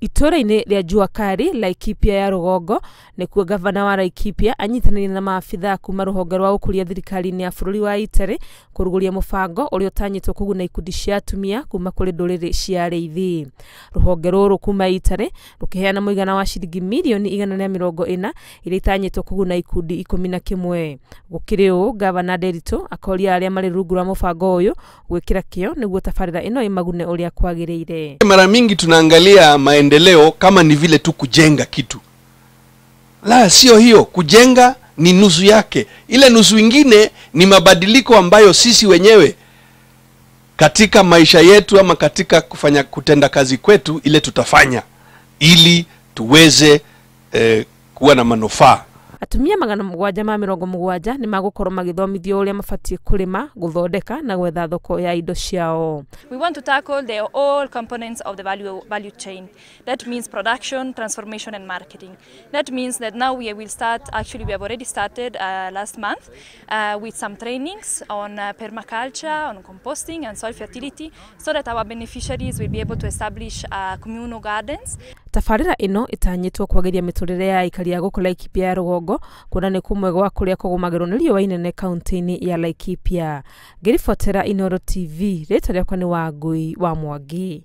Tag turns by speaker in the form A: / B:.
A: itũra-inĩ rĩa juakari laikipia ya rũgongo nĩkuo ngavana wa laikipia anyitanĩire na maabithaa kuma rũhonge rwa ũkũria thirikari-inĩ ya bũrũri wa italy kũrugũria mũbango ũrĩa ũtanyĩtwo kũguna ikundi cia atumia kuma kũrĩ ndũrĩrĩ cia arĩithi rũhonge rũrũ kuma italy rũkĩheana mũigana wa ciringi mirioni igana rĩa mĩrongo ĩna iria itanyĩtwo kũguna ikundi ikũmi na kĩmwe gũkĩrĩ ũũ ngavana nderitũ akoria arĩa marĩ rungu rwa mũbango ũyũ gwĩkĩra kĩo nĩguo tabarĩra ĩno ĩmagune ũrĩa kwagĩrĩire
B: mara mingi tunaangalia maendeleo maendeleo kama ni vile tu kujenga kitu. La, sio hiyo. Kujenga ni nusu yake, ile nusu ingine ni mabadiliko ambayo sisi wenyewe katika maisha yetu ama katika kufanya kutenda kazi kwetu, ile tutafanya ili tuweze eh, kuwa na manufaa
A: atumia magana mũgwanja ma mĩrongo mũgwanja nĩ magũkorwo magĩthomithio ũrĩa mabatiĩ kũrĩma gũthondeka na gwetha thoko ya indo ciao
C: we want to tackle the all components of the value, value chain that means production transformation and marketing that means that now we will start actually we have already started uh, last month uh, with some trainings on uh, permaculture on composting and soil fertility so that our beneficiaries will be able to establish uh, communal gardens
A: tabarĩra ĩno ĩtanyĩtwo kwageria mĩtũrĩre ya aikari a gũkũ laikipia ya rũgongo kuona nĩ kumwe gwa kũrĩa kũgũmagĩrwo nĩ riũa inene kaunti-inĩ ya laikipia ngĩribotera inoro tv rĩtwa rĩakwa nĩ wangũi wa mwangi